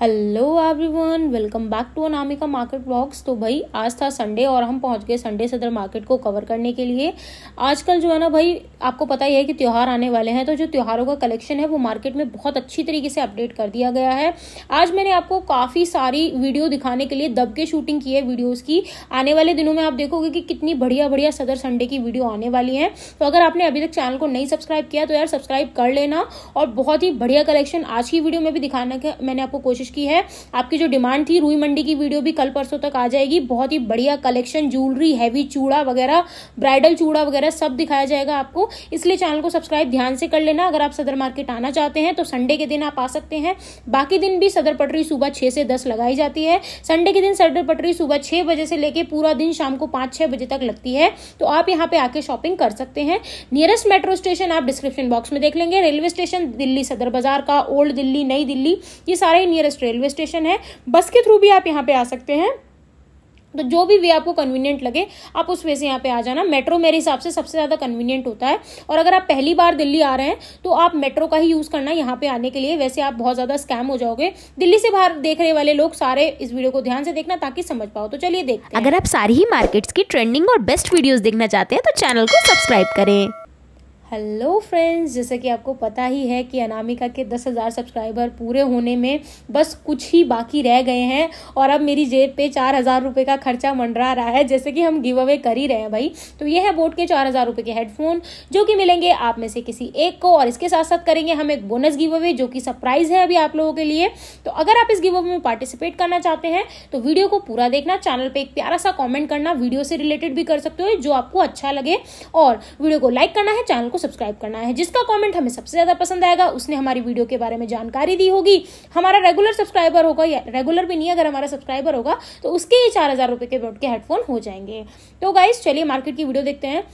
hello everyone welcome back to Anamika market box तो भाई आज था संडे और हम पहुंच गए संडे सदर मार्केट को कवर करने के लिए आजकल जो है ना भाई आपको पता ही है कि त्यौहार आने वाले हैं तो जो त्यौहारों का कलेक्शन है वो मार्केट में बहुत अच्छी तरीके से अपडेट कर दिया गया है आज मैंने आपको काफ़ी सारी वीडियो दिखाने के लिए दबके शूटिंग की है वीडियोज़ की आने वाले दिनों में आप देखोगे कि कितनी बढ़िया बढ़िया सदर संडे की वीडियो आने वाली है तो अगर आपने अभी तक चैनल को नहीं सब्सक्राइब किया तो यार सब्सक्राइब कर लेना और बहुत ही बढ़िया कलेक्शन आज की वीडियो में भी दिखाने का मैंने आपको कोशिश कोशिश की है आपकी जो डिमांड थी रुई मंडी की वीडियो भी कल परसों तक आ जाएगी बहुत ही बढ़िया कलेक्शन ज्वेलरी हैवी चूड़ा वगैरह ब्राइडल चूड़ा वगैरह सब दिखाया जाएगा आपको इसलिए चैनल को सब्सक्राइब ध्यान से कर लेना अगर आप सदर मार्केट आना चाहते हैं तो संडे के दिन आप आ सकते हैं बाकी दिन भी सदर पटरी सुबह छह से दस लगाई जाती है संडे के दिन सदर पटरी सुबह छह बजे से लेकर पूरा दिन शाम को पांच छह बजे तक लगती है तो आप यहाँ पे आके शॉपिंग कर सकते हैं नियरेस्ट मेट्रो स्टेशन आप डिस्क्रिप्शन बॉक्स में देख लेंगे रेलवे स्टेशन दिल्ली सदर बाजार का ओल्ड दिल्ली नई दिल्ली ये सारे नियरेस्ट नियरेस्ट रेलवे स्टेशन है बस के थ्रू भी आप यहाँ पे आ सकते हैं तो जो भी वे आपको कन्वीनियंट लगे आप उस वे से यहाँ पे आ जाना मेट्रो मेरे हिसाब से सबसे ज़्यादा कन्वीनियंट होता है और अगर आप पहली बार दिल्ली आ रहे हैं तो आप मेट्रो का ही यूज़ करना यहाँ पे आने के लिए वैसे आप बहुत ज़्यादा स्कैम हो जाओगे दिल्ली से बाहर देखने वाले लोग सारे इस वीडियो को ध्यान से देखना ताकि समझ पाओ तो चलिए देख अगर आप सारी ही मार्केट्स की ट्रेंडिंग और बेस्ट वीडियोज़ देखना चाहते हैं तो चैनल को सब्सक्राइब करें हेलो फ्रेंड्स जैसे कि आपको पता ही है कि अनामिका के दस हज़ार सब्सक्राइबर पूरे होने में बस कुछ ही बाकी रह गए हैं और अब मेरी जेब पे चार हज़ार रुपये का खर्चा मंडरा रहा है जैसे कि हम गिव अवे कर ही रहे हैं भाई तो ये है बोट के चार हज़ार रुपये के हेडफोन जो कि मिलेंगे आप में से किसी एक को और इसके साथ साथ करेंगे हम एक बोनस गिव अवे जो कि सरप्राइज़ है अभी आप लोगों के लिए तो अगर आप इस गिव अवे में पार्टिसिपेट करना चाहते हैं तो वीडियो को पूरा देखना चैनल पर एक प्यारा सा कॉमेंट करना वीडियो से रिलेटेड भी कर सकते हो जो आपको अच्छा लगे और वीडियो को लाइक करना है चैनल को सब्सक्राइब करना है जिसका कमेंट हमें सबसे ज़्यादा पसंद आएगा उसने हमारी वीडियो के बारे में जानकारी दी होगी हमारा रेगुलर सब्सक्राइबर होगा या रेगुलर भी नहीं अगर हमारा सब्सक्राइबर होगा तो उसके ही चार हज़ार रुपए के बोर्ड के हेडफोन हो जाएंगे तो गाइज चलिए मार्केट की वीडियो देखते हैं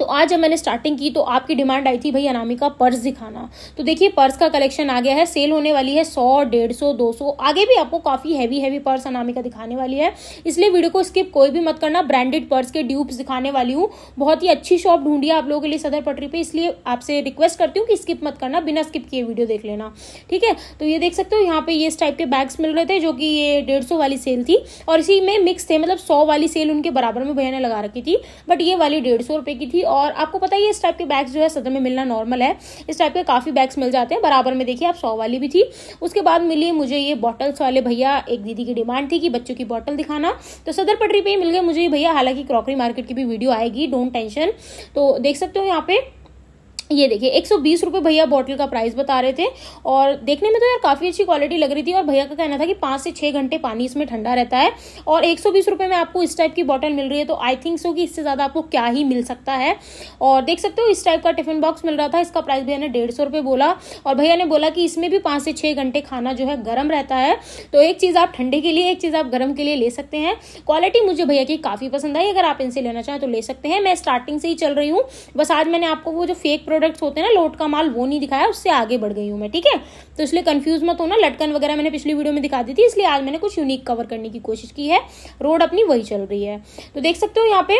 तो आज जब मैंने स्टार्टिंग की तो आपकी डिमांड आई थी भाई अनामिका पर्स दिखाना तो देखिए पर्स का कलेक्शन आ गया है सेल होने वाली है सौ डेढ़ सौ दो सौ आगे भी आपको काफ़ी हैवी हैवी पर्स अनामिका दिखाने वाली है इसलिए वीडियो को स्किप कोई भी मत करना ब्रांडेड पर्स के ड्यूब्स दिखाने वाली हूँ बहुत ही अच्छी शॉप ढूंढी आप लोगों के लिए सदर पटरी पर इसलिए आपसे रिक्वेस्ट करती हूँ कि स्किप मत करना बिना स्किप किए वीडियो देख लेना ठीक है तो ये देख सकते हो यहाँ पे ये इस टाइप के बैग्स मिल रहे थे जो कि ये डेढ़ सौ वाली सेल थी और इसी में मिक्स थे मतलब सौ वाली सेल उनके बराबर में भैया ने लगा रखी थी बट ये वाली डेढ़ सौ की थी होगी और आपको पता ही इस टाइप के बैग्स जो है सदर में मिलना नॉर्मल है इस टाइप के काफ़ी बैग्स मिल जाते हैं बराबर में देखिए आप सौ वाली भी थी उसके बाद मिली मुझे ये बॉटल्स वाले भैया एक दीदी की डिमांड थी कि बच्चों की बॉटल दिखाना तो सदर पटरी पर ही मिल गए मुझे भैया हालांकि क्रॉकरी मार्केट की भी वीडियो आएगी डोंट टेंशन तो देख सकते हो यहाँ पे ये देखिए एक सौ भैया बॉटल का प्राइस बता रहे थे और देखने में तो यार काफ़ी अच्छी क्वालिटी लग रही थी और भैया का कहना था कि पाँच से छः घंटे पानी इसमें ठंडा रहता है और एक सौ में आपको इस टाइप की बॉटल मिल रही है तो आई थिंक सो कि इससे ज़्यादा आपको क्या ही मिल सकता है और देख सकते हो इस टाइप का टिफिन बॉक्स मिल रहा था इसका प्राइस भैया ने डेढ़ सौ बोला और भैया ने बोला कि इसमें भी पाँच से छः घंटे खाना जो है गर्म रहता है तो एक चीज़ आप ठंडे के लिए एक चीज़ आप गर्म के लिए ले सकते हैं क्वालिटी मुझे भैया की काफ़ी पसंद आई अगर आप इनसे लेना चाहें तो ले सकते हैं मैं स्टार्टिंग से ही चल रही हूँ बस आज मैंने आपको वो जो फेक प्रोडक्ट प्रोडक्ट्स होते हैं ना लोट का माल वो नहीं दिखाया उससे आगे बढ़ गई हूँ मैं ठीक है तो इसलिए कन्फ्यूज मत होना लटकन वगैरह मैंने पिछली वीडियो में दिखा दी थी इसलिए आज मैंने कुछ यूनिक कवर करने की कोशिश की है रोड अपनी वही चल रही है तो देख सकते हो यहाँ पे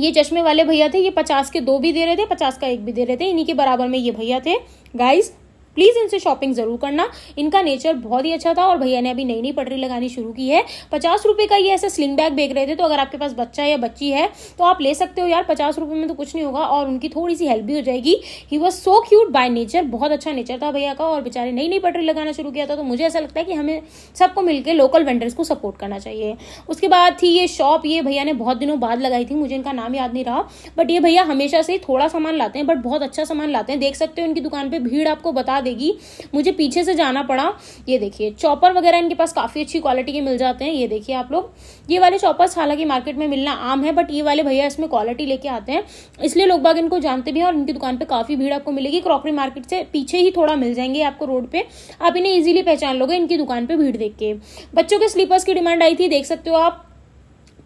ये चश्मे वाले भैया थे ये पचास के दो भी दे रहे थे पचास का एक भी दे रहे थे इन्हीं के बराबर में ये भैया थे गाइस प्लीज़ इनसे शॉपिंग ज़रूर करना इनका नेचर बहुत ही अच्छा था और भैया ने अभी नई नई पटरी लगानी शुरू की है पचास रुपए का ये ऐसा स्लिंग बैग बेच रहे थे तो अगर आपके पास बच्चा या बच्ची है तो आप ले सकते हो यार पचास रुपए में तो कुछ नहीं होगा और उनकी थोड़ी सी हेल्प भी हो जाएगी he was so cute by nature बहुत अच्छा नेचर था भैया का और बेचारे नई नई पटरी लगाना शुरू किया था तो मुझे ऐसा लगता है कि हमें सबको मिलकर लोकल वेंडर्स को सपोर्ट करना चाहिए उसके बाद थी ये शॉप ये भैया ने बहुत दिनों बाद लगाई थी मुझे इनका नाम याद नहीं रहा बट ये भैया हमेशा से थोड़ा सामान लाते हैं बट बहुत अच्छा सामान लाते हैं देख सकते हो इनकी दुकान पर भीड़ आपको बता देगी मुझे पीछे से जाना पड़ा ये देखिए चॉपर वगैरह इनके पास काफ़ी अच्छी क्वालिटी के मिल जाते हैं ये देखिए आप लोग ये वाले चॉपर्स हालांकि मार्केट में मिलना आम है बट ये वाले भैया इसमें क्वालिटी लेके आते हैं इसलिए लोग बाग इनको जानते भी हैं और इनकी दुकान पर काफ़ी भीड़ आपको मिलेगी क्रॉकरी मार्केट से पीछे ही थोड़ा मिल जाएंगे आपको रोड पे आप इन्हें इजिली पहचान लोगे इनकी दुकान पर भीड़ देख के बच्चों के स्लीपर्स की डिमांड आई थी देख सकते हो आप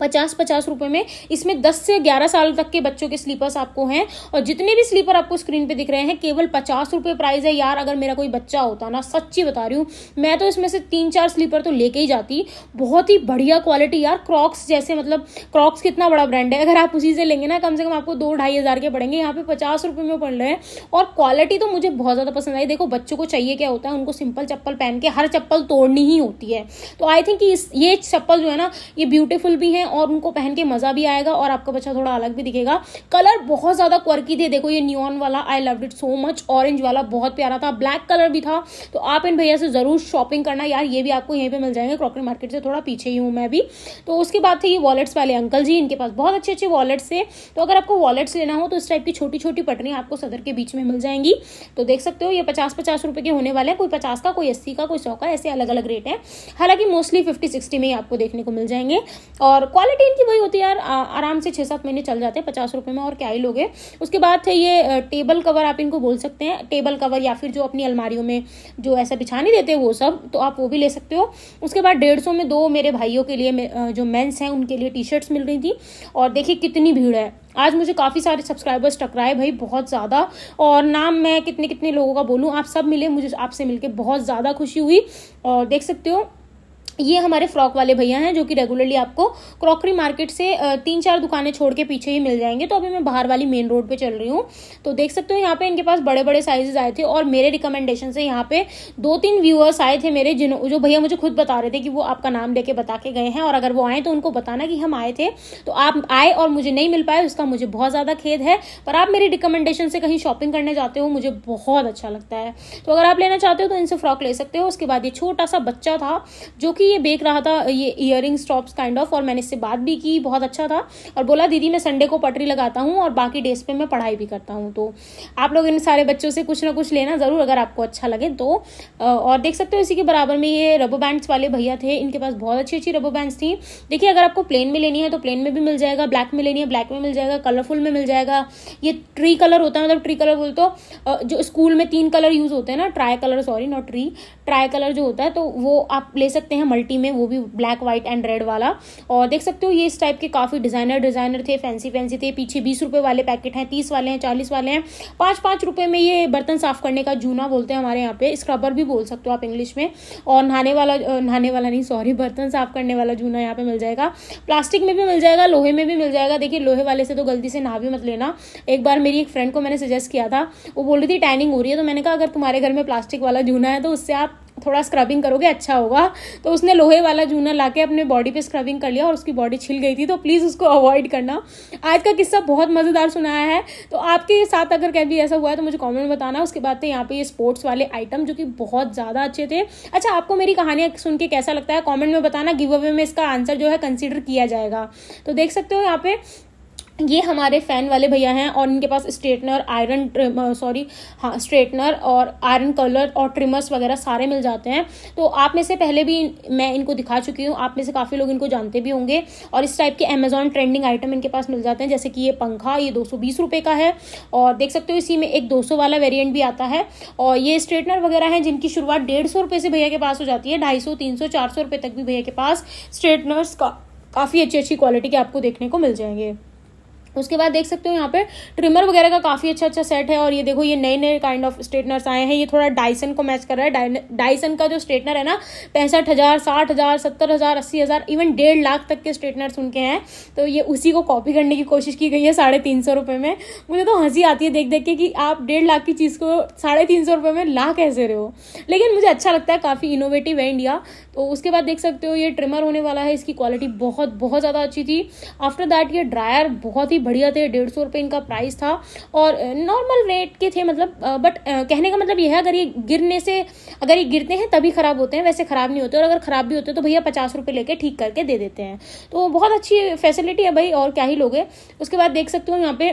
पचास पचास रुपये में इसमें दस से ग्यारह साल तक के बच्चों के स्लीपर्स आपको हैं और जितने भी स्लीपर आपको स्क्रीन पे दिख रहे हैं केवल पचास रुपये प्राइस है यार अगर मेरा कोई बच्चा होता ना सच्ची बता रही हूँ मैं तो इसमें से तीन चार स्लीपर तो लेके ही जाती बहुत ही बढ़िया क्वालिटी यार क्रॉक्स जैसे मतलब क्रॉक्स कितना बड़ा ब्रांड है अगर आप उसी से लेंगे ना कम से कम आपको दो ढाई हज़ार के पड़ेंगे यहाँ पे पचास रुपये में पड़ रहे हैं और क्वालिटी तो मुझे बहुत ज़्यादा पसंद आई देखो बच्चों को चाहिए क्या होता है उनको सिंपल चप्पल पहन के हर चप्पल तोड़नी ही होती है तो आई थिंक ये चप्पल जो है ना ये ब्यूटीफुल भी है हैं और उनको पहन के मजा भी आएगा और आपका बच्चा थोड़ा अलग भी दिखेगा कलर बहुत ज्यादा क्वर्की थे देखो ये न्यून वाला I love it so much orange वाला बहुत प्यारा था ब्लैक कलर भी था तो आप इन भैया से जरूर शॉपिंग करना यार ये भी आपको यहीं पर मिल जाएंगे क्रॉकरी मार्केट से थोड़ा पीछे ही हूँ मैं भी तो उसके बाद थे ये वॉलेट्स वाले अंकल जी इनके पास बहुत अच्छे अच्छे वॉलेट्स थे तो अगर आपको वॉलेट्स लेना हो तो इस टाइप की छोटी छोटी पटनी आपको सदर के बीच में मिल जाएंगी तो देख सकते हो ये पचास पचास रुपए के होने वाले हैं कोई पचास का कोई अस्सी का कोई सौ का ऐसे अलग अलग रेट है हालांकि मोस्टली फिफ्टी सिक्सटी में ही आपको देखने को मिल जाएंगे और क्वालिटी इनकी वही होती है यार आराम से छः सात महीने चल जाते हैं पचास रुपये में और क्या ही लोगे उसके बाद थे ये टेबल कवर आप इनको बोल सकते हैं टेबल कवर या फिर जो अपनी अलमारियों में जो ऐसा बिछाने देते हैं वो सब तो आप वो भी ले सकते हो उसके बाद डेढ़ सौ में दो मेरे भाइयों के लिए जो मेन्स हैं उनके लिए टी शर्ट्स मिल रही थी और देखिए कितनी भीड़ है आज मुझे काफ़ी सारे सब्सक्राइबर्स टकराए भाई बहुत ज़्यादा और नाम मैं कितने कितने लोगों का बोलूँ आप सब मिले मुझे आपसे मिलके बहुत ज़्यादा खुशी हुई और देख सकते हो ये हमारे फ्रॉक वाले भैया हैं जो कि रेगुलरली आपको क्रॉकरी मार्केट से तीन चार दुकानें छोड़ के पीछे ही मिल जाएंगे तो अभी मैं बाहर वाली मेन रोड पे चल रही हूँ तो देख सकते हो यहाँ पे इनके पास बड़े बड़े साइजेस आए थे और मेरे रिकमेंडेशन से यहाँ पे दो तीन व्यूअर्स आए थे मेरे जिन जो भैया मुझे खुद बता रहे थे कि वो आपका नाम लेके बता के गए हैं और अगर वो आए तो उनको बताना कि हम आए थे तो आप आए और मुझे नहीं मिल पाए उसका मुझे बहुत ज़्यादा खेद है पर आप मेरी रिकमेंडेशन से कहीं शॉपिंग करने जाते हो मुझे बहुत अच्छा लगता है तो अगर आप लेना चाहते हो तो इनसे फ्रॉक ले सकते हो उसके बाद ये छोटा सा बच्चा था जो कि कि ये बेक रहा था ये रिंग स्टॉप्स काइंड ऑफ और मैंने इससे बात भी की बहुत अच्छा था और बोला दीदी मैं संडे को पटरी लगाता हूँ और बाकी डेज पे मैं पढ़ाई भी करता हूँ तो आप लोग इन सारे बच्चों से कुछ ना कुछ लेना ज़रूर अगर आपको अच्छा लगे तो और देख सकते हो इसी के बराबर में ये रबर बैंड्स वाले भैया थे इनके पास बहुत अच्छी अच्छी रबो बैंड्स थी देखिए अगर आपको प्लेन में लेनी है तो प्लेन में भी मिल जाएगा ब्लैक में लेनी है ब्लैक में मिल जाएगा कलरफुल में मिल जाएगा ये ट्री कलर होता है मतलब ट्री कलर बोलते जो स्कूल में तीन कलर यूज़ होते हैं ना tricolour sorry not tree tricolour जो होता है तो वो आप ले सकते हैं मल्टी में वो भी ब्लैक व्हाइट एंड रेड वाला और देख सकते हो ये इस टाइप के काफ़ी डिज़ाइनर डिज़ाइनर थे फैंसी फैंसी थे पीछे बीस रुपए वाले पैकेट हैं तीस वाले हैं चालीस वाले हैं पांच पांच रुपए में ये बर्तन साफ़ करने का जूना बोलते हैं हमारे यहाँ पे स्क्रबर भी बोल सकते हो आप इंग्लिश में और नहाने वाला नहाने वाला नहीं सॉरी बर्तन साफ़ करने वाला जूना यहाँ पे मिल जाएगा प्लास्टिक में भी मिल जाएगा लोहे में भी मिल जाएगा देखिए लोहे वाले से तो गलती से नहा भी मत लेना एक बार मेरी एक फ्रेंड को मैंने सजेस्ट किया था वो बोल रही थी टाइनिंग हो रही है तो मैंने कहा अगर तुम्हारे घर में प्लास्टिक वाला जूना है तो उससे आप थोड़ा स्क्रबिंग करोगे अच्छा होगा तो उसने लोहे वाला जूना ला के अपने बॉडी पे स्क्रबिंग कर लिया और उसकी बॉडी छिल गई थी तो प्लीज़ उसको अवॉइड करना आज का किस्सा बहुत मज़ेदार सुनाया है तो आपके साथ अगर कभी ऐसा हुआ है तो मुझे कॉमेंट बताना उसके बाद थे तो यहाँ पे ये स्पोर्ट्स वाले आइटम जो कि बहुत ज़्यादा अच्छे थे अच्छा आपको मेरी कहानियाँ सुन के कैसा लगता है कॉमेंट में बताना गिव अवे में इसका आंसर जो है कंसिडर किया जाएगा तो देख सकते हो यहाँ पे ये हमारे फ़ैन वाले भैया हैं और इनके पास स्ट्रेटनर आयरन सॉरी हाँ स्ट्रेटनर और आयरन कलर और ट्रिमर्स वगैरह सारे मिल जाते हैं तो आप में से पहले भी मैं इनको दिखा चुकी हूँ आप में से काफ़ी लोग इनको जानते भी होंगे और इस टाइप के अमेजोन ट्रेंडिंग आइटम इनके पास मिल जाते हैं जैसे कि ये पंखा ये दो सौ का है और देख सकते हो इसी में एक दो वाला वेरियंट भी आता है और ये स्ट्रेटनर वगैरह हैं जिनकी शुरुआत डेढ़ सौ से भैया के पास हो जाती है ढाई सौ तीन तक भी भैया के पास स्ट्रेटनर्स का काफ़ी अच्छी अच्छी क्वालिटी के आपको देखने को मिल जाएंगे उसके बाद देख सकते हो यहाँ पे ट्रिमर वगैरह का काफ़ी अच्छा अच्छा सेट है और ये देखो ये नए नए काइंड ऑफ स्ट्रेटनर्स आए हैं ये थोड़ा डाइसन को मैच कर रहा है डाइसन का जो स्ट्रेटनर है ना पैंसठ हज़ार साठ हज़ार सत्तर हज़ार अस्सी हज़ार इवन डेढ़ लाख तक के स्ट्रेटनर्स उनके हैं तो ये उसी को कॉपी करने की कोशिश की गई है साढ़े तीन सौ रुपये में मुझे तो हंसी आती है देख देख के कि आप डेढ़ लाख की चीज़ को साढ़े तीन सौ रुपये में ला कैसे रहे हो लेकिन मुझे अच्छा लगता है काफ़ी इनोवेटिव है इंडिया तो उसके बाद देख सकते हो ये ट्रिमर होने वाला है इसकी क्वालिटी बहुत बहुत ज़्यादा अच्छी थी आफ्टर दैट ये ड्रायर बहुत ही बढ़िया थे डेढ़ सौ रुपये इनका प्राइस था और नॉर्मल रेट के थे मतलब बट कहने का मतलब यह है अगर ये गिरने से अगर ये गिरते हैं तभी ख़राब होते हैं वैसे ख़राब नहीं होते और अगर ख़राब भी होते हैं तो भैया पचास रुपये लेके ठीक करके दे देते हैं तो बहुत अच्छी फैसिलिटी है भाई और क्या ही लोगे उसके बाद देख सकते हो यहाँ पे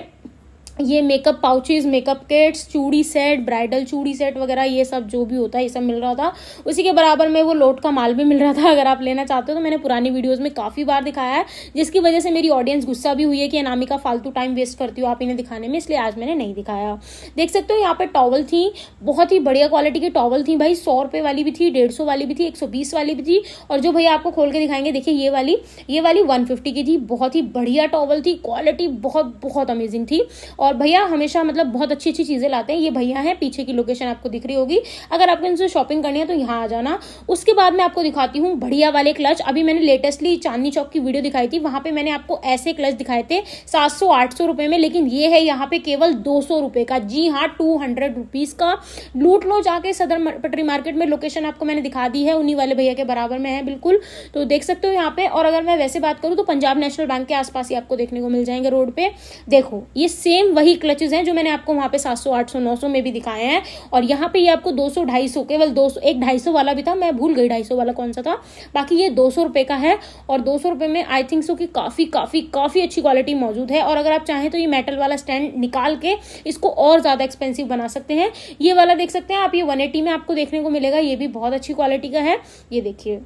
ये मेकअप पाउचेज मेकअप किट्स चूड़ी सेट ब्राइडल चूड़ी सेट वगैरह ये सब जो भी होता है ये सब मिल रहा था उसी के बराबर में वो लोट का माल भी मिल रहा था अगर आप लेना चाहते हो तो मैंने पुरानी वीडियोस में काफ़ी बार दिखाया है जिसकी वजह से मेरी ऑडियंस गुस्सा भी हुई है कि अनामिका फालतू टाइम वेस्ट करती हो आप इन्हें दिखाने में इसलिए आज मैंने नहीं दिखाया देख सकते हो यहाँ पर टॉवल थी बहुत ही बढ़िया क्वालिटी की टॉवल थी भाई सौ रुपये वाली भी थी डेढ़ वाली भी थी एक वाली भी थी और जो भैया आपको खोल के दिखाएंगे देखिए ये वाली ये वाली वन की थी बहुत ही बढ़िया टॉवल थी क्वालिटी बहुत बहुत अमेजिंग थी और भैया हमेशा मतलब बहुत अच्छी अच्छी चीज़ें लाते हैं ये भैया हैं पीछे की लोकेशन आपको दिख रही होगी अगर आपको इनसे शॉपिंग करनी है तो यहाँ आ जाना उसके बाद मैं आपको दिखाती हूँ बढ़िया वाले क्लच अभी मैंने लेटेस्टली चांदनी चौक की वीडियो दिखाई थी वहां पर मैंने आपको ऐसे क्लच दिखाए थे सात सौ आठ सौ रुपए में लेकिन ये है यहाँ पे केवल दो सौ रुपए का जी हाँ टू हंड्रेड रुपीज़ का लूट लो जाके सदर पटरी मार्केट में लोकेशन आपको मैंने दिखा दी है उन्हीं वाले भैया के बराबर में है बिल्कुल तो देख सकते हो यहाँ पे और अगर मैं वैसे बात करूँ तो पंजाब नेशनल बैंक के आसपास ही आपको देखने को मिल जाएंगे रोड पे देखो ये सेम वही क्लचेज हैं जो मैंने आपको वहाँ पे 700 800 900 में भी दिखाए हैं और यहाँ पे ये आपको 200 250 केवल 200 एक 250 वाला भी था मैं भूल गई 250 वाला कौन सा था बाकी ये दो सौ का है और दो सौ में आई थिंक सो की काफ़ी काफ़ी काफ़ी अच्छी क्वालिटी मौजूद है और अगर आप चाहें तो ये मेटल वाला स्टैंड निकाल के इसको और ज़्यादा एक्सपेंसिव बना सकते हैं ये वाला देख सकते हैं आप ये वन में आपको देखने को मिलेगा ये भी बहुत अच्छी क्वालिटी का है ये देखिए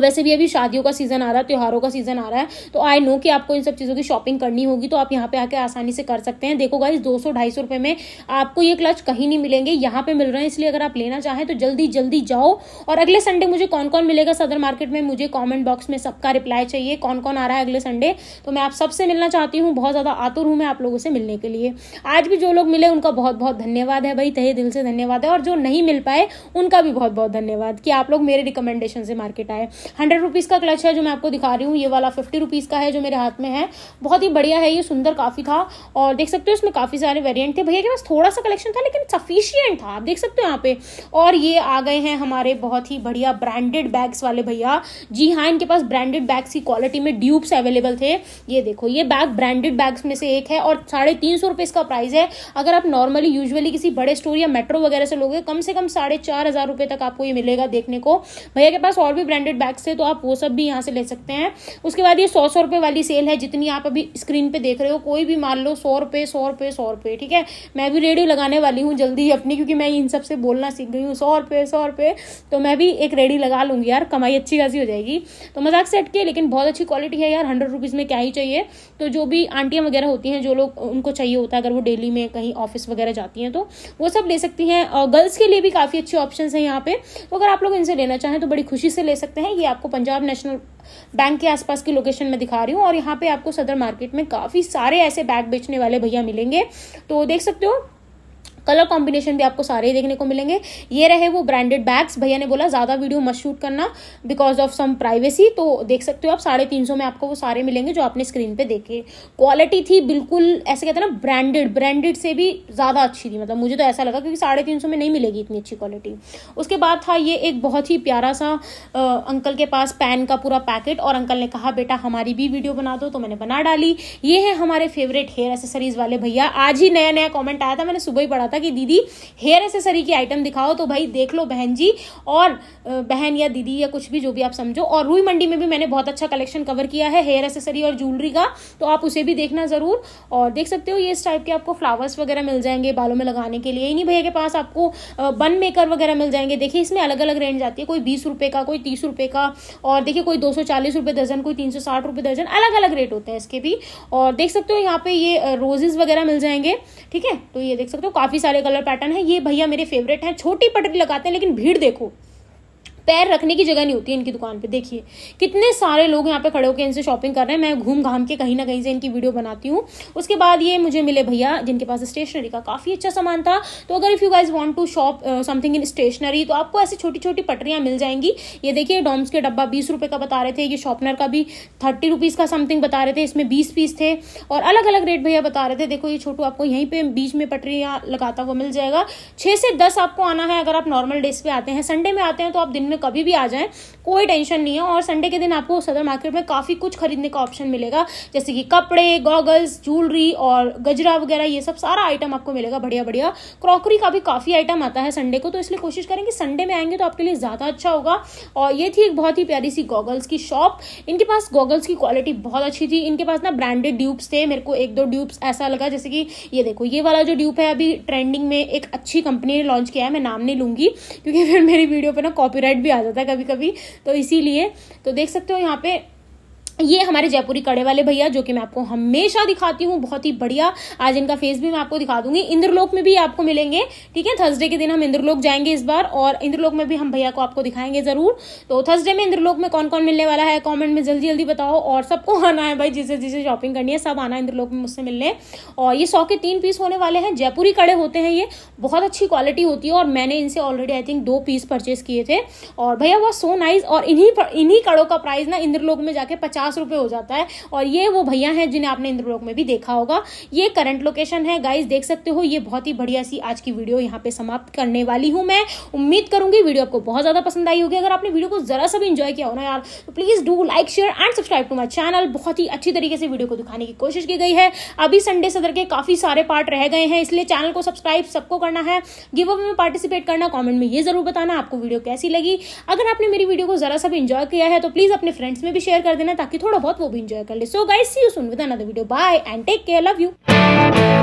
वैसे भी अभी शादियों का सीज़न आ रहा है त्योहारों का सीज़न आ रहा है तो आई नो कि आपको इन सब चीज़ों की शॉपिंग करनी होगी तो आप यहाँ पे आके आसानी से कर सकते हैं देखो गाइज दो सौ ढाई सौ रुपये में आपको ये क्लच कहीं नहीं मिलेंगे यहाँ पे मिल रहे हैं इसलिए अगर आप लेना चाहें तो जल्दी जल्दी जाओ और अगले संडे मुझे कौन कौन मिलेगा सदर मार्केट में मुझे कॉमेंट बॉक्स में सबका रिप्लाई चाहिए कौन कौन आ रहा है अगले संडे तो मैं आप सबसे मिलना चाहती हूँ बहुत ज़्यादा आतुर हूँ मैं आप लोगों से मिलने के लिए आज भी जो लोग मिले उनका बहुत बहुत धन्यवाद है भाई तहे दिल से धन्यवाद है और जो नहीं मिल पाए उनका भी बहुत बहुत धन्यवाद कि आप लोग मेरे रिकमेंडेशन से मार्केट आए हंड्रेड रुपीज़ का क्लच है जो मैं आपको दिखा रही हूँ ये वाला फिफ्टी रुपीज़ का है जो मेरे हाथ में है बहुत ही बढ़िया है ये सुंदर काफ़ी था और देख सकते हो इसमें काफ़ी सारे वेरियंट थे भैया के पास थोड़ा सा कलेक्शन था लेकिन सफिशियंट था आप देख सकते हो यहाँ पे और ये आ गए हैं हमारे बहुत ही बढ़िया ब्रांडेड बैग्स वाले भैया जी हाँ इनके पास ब्रांडेड बैग्स की क्वालिटी में ड्यूब्स अवेलेबल थे ये देखो ये बैग ब्रांडेड बैग्स में से एक है और साढ़े तीन सौ रुपये इसका प्राइस है अगर आप नॉर्मली यूजुअली किसी बड़े स्टोर या मेट्रो वगैरह से लोगे कम से कम साढ़े चार हज़ार रुपए तक आपको ये मिलेगा देखने को भैया के पास और भी ब्रांडेड बैग्स थे तो आप वो सब भी यहाँ से ले सकते हैं उसके बाद ये सौ सौ रुपये वाली सेल है जितनी आप अभी स्क्रीन पे देख रहे हो कोई भी मान लो सौ रुपये सौ रुपये सौ रुपये ठीक है मैं भी रेडियो लगाने वाली हूँ जल्दी अपनी क्योंकि मैं इन सबसे बोलना सीख गई हूँ सौ रुपये सौ रुपये तो मैं भी एक रेडी लगा लूँगी यार कमाई अच्छी खासी हो जाएगी तो मजाक सेट के लेकिन बहुत अच्छी क्वालिटी है यार हंड्रेड रुपीज़ में क्या ही चाहिए तो जो भी आंटियाँ वगैरह होती हैं जो लोग उनको चाहिए होता है अगर वो डेली में कहीं ऑफिस वगैरह जाती हैं तो वो सब ले सकती हैं और गर्ल्स के लिए भी काफ़ी अच्छे ऑप्शन हैं यहाँ पे तो अगर आप लोग इनसे लेना चाहें तो बड़ी खुशी से ले सकते हैं ये आपको पंजाब नेशनल बैंक के आसपास की लोकेशन में दिखा रही हूँ और यहाँ पे आपको सदर मार्केट में काफ़ी सारे ऐसे बैग बेचने वाले भैया मिलेंगे तो देख सकते हो कलर कॉम्बिनेशन भी आपको सारे ही देखने को मिलेंगे ये रहे वो ब्रांडेड बैग्स भैया ने बोला ज़्यादा वीडियो मत शूट करना बिकॉज ऑफ सम प्राइवेसी तो देख सकते हो आप साढ़े तीन सौ में आपको वो सारे मिलेंगे जो आपने स्क्रीन पे देखे क्वालिटी थी बिल्कुल ऐसे कहते हैं ना ब्रांडेड ब्रांडेड से भी ज़्यादा अच्छी थी मतलब मुझे तो ऐसा लगा क्योंकि साढ़े तीन सौ में नहीं मिलेगी इतनी अच्छी क्वालिटी उसके बाद था ये एक बहुत ही प्यारा सा अंकल के पास पैन का पूरा पैकेट और अंकल ने कहा बेटा हमारी भी वीडियो बना दो तो मैंने बना डाली ये है हमारे फेवरेट हेयर एसेसरीज वाले भैया आज ही नया नया कॉमेंट आया था मैंने सुबह ही पढ़ा था था कि दीदी हेयर एसेसरी की आइटम दिखाओ तो भाई देख लो बहन जी और बहन या दीदी या कुछ भी जो भी आप समझो और रुई मंडी में भी मैंने बहुत अच्छा कलेक्शन कवर किया है हेयर एसेसरी और ज्वेलरी का तो आप उसे भी देखना ज़रूर और देख सकते हो ये इस टाइप के आपको फ्लावर्स वगैरह मिल जाएंगे बालों में लगाने के लिए इन्हीं भैया के पास आपको बन मेकर वगैरह मिल जाएंगे देखिए इसमें अलग अलग रेंज आती है कोई बीस रुपए का कोई तीस रुपए का और देखिए कोई दो सौ चालीस रुपये दर्जन कोई तीन सौ साठ रुपये दर्जन अलग अलग रेट होते हैं इसके भी और देख सकते हो यहाँ पे ये रोजेज वगैरह मिल जाएंगे ठीक है तो ये देख सकते हो काफ़ी सारे कलर पैटर्न है ये भैया मेरे फेवरेट हैं छोटी पटरी लगाते हैं लेकिन भीड़ देखो पैर रखने की जगह नहीं होती इनकी दुकान पे देखिए कितने सारे लोग यहाँ पे खड़े होकर इनसे शॉपिंग कर रहे हैं मैं घूम घाम के कहीं ना कहीं से इनकी वीडियो बनाती हूँ उसके बाद ये मुझे मिले भैया जिनके पास स्टेशनरी का काफ़ी अच्छा सामान था तो अगर if you guys want to shop something in stationery तो आपको ऐसी छोटी छोटी पटरियां मिल जाएंगी ये देखिए डॉम्स के डब्बा बीस रुपए का बता रहे थे ये शॉपनर का भी थर्टी रुपीज़ का समथिंग बता रहे थे इसमें बीस पीस थे और अलग अलग रेट भैया बता रहे थे देखो ये छोटू आपको यहीं पर बीच में पटरियां लगाता हुआ मिल जाएगा छह से दस आपको आना है अगर आप नॉर्मल डेज पे आते हैं संडे में आते हैं तो आप दिन में में कभी भी आ जाए कोई टेंशन नहीं है और संडे के दिन आपको सदर मार्केट में काफ़ी कुछ खरीदने का ऑप्शन मिलेगा जैसे कि कपड़े गॉगल्स ज्वेलरी और गजरा वगैरह ये सब सारा आइटम आपको मिलेगा बढ़िया बढ़िया क्रॉकरी का भी काफ़ी आइटम आता है संडे को तो इसलिए कोशिश करें कि संडे में आएंगे तो आपके लिए ज़्यादा अच्छा होगा और ये थी एक बहुत ही प्यारी सी गॉगल्स की शॉप इनके पास गॉगल्स की क्वालिटी बहुत अच्छी थी इनके पास ना ब्रांडेड ड्यूब्स थे मेरे को एक दो ड्यूब्स ऐसा लगा जैसे कि ये देखो ये वाला जो ड्यूब है अभी ट्रेंडिंग में एक अच्छी कंपनी ने लॉन्च किया है मैं नाम नहीं लूंगी क्योंकि फिर मेरी वीडियो पर ना कॉपी भी आ जाता है कभी कभी तो इसीलिए तो देख सकते हो यहाँ पे ये हमारे जयपुरी कड़े वाले भैया जो कि मैं आपको हमेशा दिखाती हूँ बहुत ही बढ़िया आज इनका फेस भी मैं आपको दिखा दूंगी इंद्रलोक में भी आपको मिलेंगे ठीक है थर्सडे के दिन हम इंद्रलोक जाएंगे इस बार और इंद्रलोक में भी हम भैया को आपको दिखाएंगे जरूर तो थर्सडे में इंद्रलोक में कौन कौन मिलने वाला है कॉमेंट में जल्दी जल्दी बताओ और सबको आना है भाई जिसे जिसे शॉपिंग करनी है सब आना है इंद्रलोक में मुझसे मिलने और ये सौ के तीन पीस होने वाले हैं जयपुरी कड़े होते हैं ये बहुत अच्छी क्वालिटी होती है और मैंने इनसे ऑलरेडी आई थिंक दो पीस परचेस किए थे और भैया वह सो नाइस और इन्हीं इन्हीं कड़ों का प्राइस ना इंद्रलोक में जाके पचास पचास रुपए हो जाता है और ये वो भैया हैं जिन्हें आपने इंद्रलोक में भी देखा होगा ये करंट लोकेशन है गाइज देख सकते हो ये बहुत ही बढ़िया सी आज की वीडियो यहाँ पे समाप्त करने वाली हूँ मैं उम्मीद करूंगी वीडियो आपको बहुत ज़्यादा पसंद आई होगी अगर आपने वीडियो को ज़रा सा भी इंजॉय किया हो ना यार तो please do like share and subscribe to my channel बहुत ही अच्छी तरीके से वीडियो को दिखाने की कोशिश की गई है अभी संडे सदर के काफ़ी सारे पार्ट रह गए हैं इसलिए चैनल को सब्सक्राइब सबको करना है गिव अप में पार्टिसिपेट करना कमेंट में ये ज़रूर बताना आपको वीडियो कैसी लगी अगर आपने मेरी वीडियो को ज़रा सा भी इंजॉय किया है तो प्लीज़ अपने फ्रेंड्स में भी शेयर कर देना ताकि थोड़ा बहुत वो भी इंजॉय कर ले so guys see you soon with another video bye and take care love you